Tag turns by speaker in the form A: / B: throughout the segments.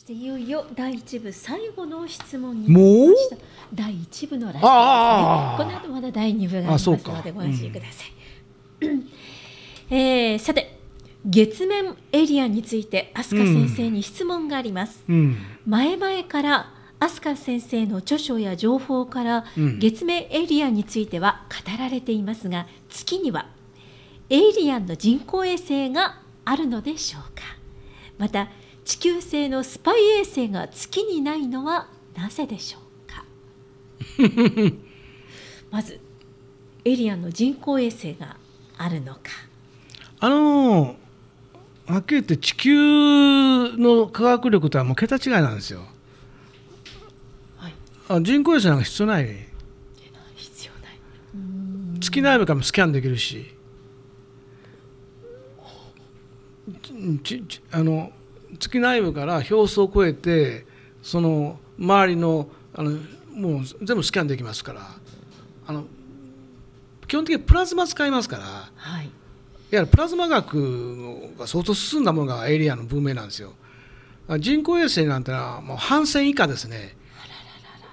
A: していよいよ第1部最後の質問にもう第1部のラ
B: ストです、ね、この後まだ第2部がありますのでご安心ください、うん、えー、さて月面エリアについて飛鳥先生に質問があります、うん前々から飛鳥先生の著書や情報から月面エリアについては語られていますが月にはエイリアンの人工衛星があるのでしょうかまた地球製のスパイ衛星が月にないのはなぜでしょうか まずエリアの人工衛星がある
A: のかあのはっきり言って地球の科学力とはもう桁違いなんですよ、はい、あ人工衛星なんか必要ない必要ない月内部からもスキャンできるしちちあの月内部から表層を超えてその周りのあのもう全部スキャンできますからあの基本的にプラズマ使いますから、はい、いやプラズマ学が相当進んだものがエイリアンの文明なんですよ。人工衛星なんてのはもう半線以下ですね。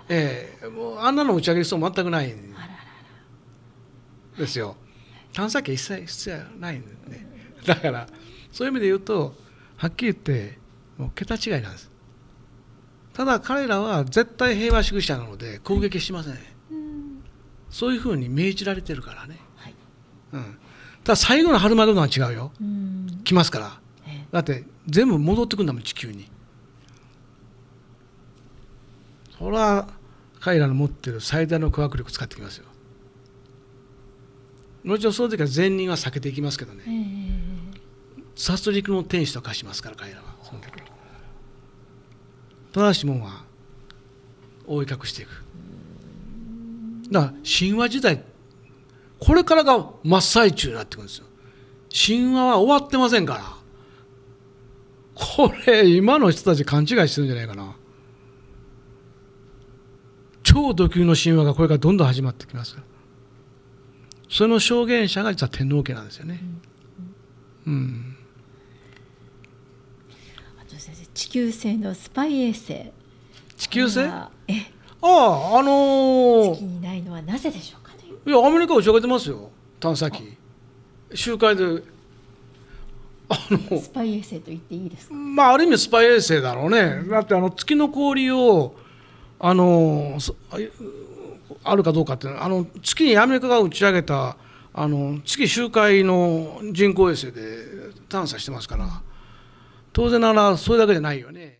A: あらららええー、もうあんなの打ち上げる必要全くないんですよ。探査機一切必要ないんでね。だからそういう意味で言うと。はっきり言ってもう桁違いなんですただ彼らは絶対平和主義者なので攻撃しません、はい、そういうふうに命じられてるからね、はい、うん、ただ最後の春までのは違うよ、うん、来ますから、だって全部戻ってくるんだもん地球にそれは彼らの持ってる最大の科学力使ってきますよ後ほその時は善人は避けていきますけどね、え殺戮の天使と化しますから彼らはただしもんは覆い隠していくだから神話時代これからが真っ最中になってくるんですよ神話は終わってませんからこれ今の人たち勘違いしてるんじゃないかな超土級の神話がこれからどんどん始まってきますからその証言者が実は天皇家なんですよねうん地球
B: 製のスパイ衛星
A: 地球製あああのー、月にないのはなぜでしょうかいやアメリカ打ち上げてますよ探査機周回で
B: あのスパイ衛星と言っていいですか、
A: まあ、ある意味スパイ衛星だろうねだってあの月の氷をあのあるかどうかってあの月にアメリカが打ち上げたあの月周回の人工衛星で探査してますから。当然ながらそれだけじゃないよね。